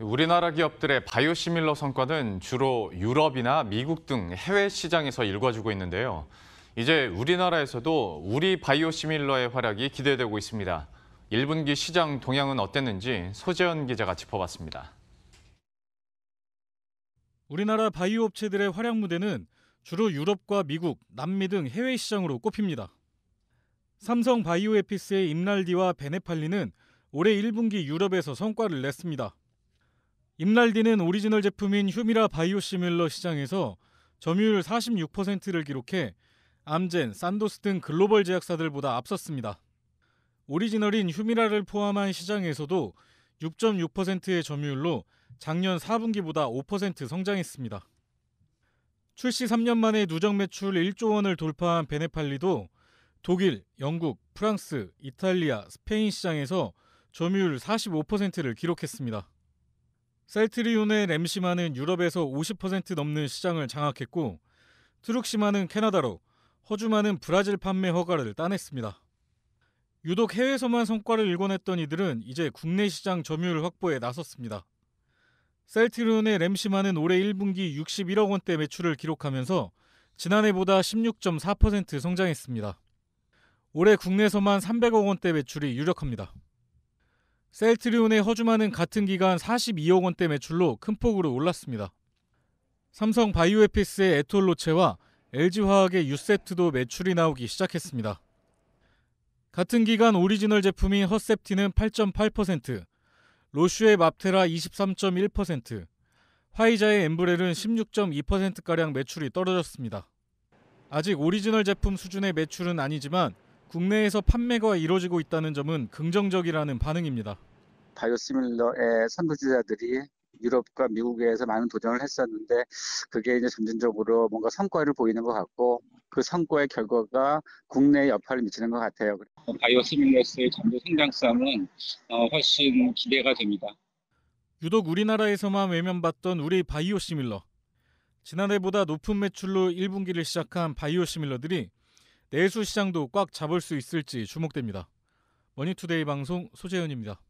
우리나라 기업들의 바이오시밀러 성과는 주로 유럽이나 미국 등 해외 시장에서 일궈지고 있는데요. 이제 우리나라에서도 우리 바이오시밀러의 활약이 기대되고 있습니다. 1분기 시장 동향은 어땠는지 소재현 기자가 짚어봤습니다. 우리나라 바이오 업체들의 활약 무대는 주로 유럽과 미국, 남미 등 해외 시장으로 꼽힙니다. 삼성 바이오에피스의 임날디와 베네팔리는 올해 1분기 유럽에서 성과를 냈습니다. 임날디는 오리지널 제품인 휴미라 바이오시밀러 시장에서 점유율 46%를 기록해 암젠, 산도스 등 글로벌 제약사들보다 앞섰습니다. 오리지널인 휴미라를 포함한 시장에서도 6.6%의 점유율로 작년 4분기보다 5% 성장했습니다. 출시 3년 만에 누적 매출 1조 원을 돌파한 베네팔리도 독일, 영국, 프랑스, 이탈리아, 스페인 시장에서 점유율 45%를 기록했습니다. 셀트리온의 램시마는 유럽에서 50% 넘는 시장을 장악했고 트룩시마는 캐나다로 허주마는 브라질 판매 허가를 따냈습니다. 유독 해외에서만 성과를 일궈냈던 이들은 이제 국내 시장 점유율 확보에 나섰습니다. 셀트리온의 램시마는 올해 1분기 61억 원대 매출을 기록하면서 지난해보다 16.4% 성장했습니다. 올해 국내에서만 300억 원대 매출이 유력합니다. 셀트리온의 허주만은 같은 기간 42억 원대 매출로 큰 폭으로 올랐습니다. 삼성 바이오에피스의 에톨로체와 LG화학의 유세트도 매출이 나오기 시작했습니다. 같은 기간 오리지널 제품인 허셉티는 8.8%, 로슈의 맙테라 23.1%, 화이자의 엠브렐은 16.2%가량 매출이 떨어졌습니다. 아직 오리지널 제품 수준의 매출은 아니지만 국내에서 판매가 이루어지고 있다는 점은 긍정적이라는 반응입니다. 바이오시밀러의 선두주자들이 유럽과 미국에서 많은 도전을 했었는데 그게 이제 점진적으로 뭔가 성과를 보이는 것 같고 그 성과의 결과가 국내에 여파를 미치는 것 같아요. 바이오시밀러스의 잠재 성장성은 어, 훨씬 기대가 됩니다. 유독 우리나라에서만 외면받던 우리 바이오시밀러. 지난해보다 높은 매출로 1분기를 시작한 바이오시밀러들이 내수 시장도 꽉 잡을 수 있을지 주목됩니다. 머니투데이 방송 소재현입니다.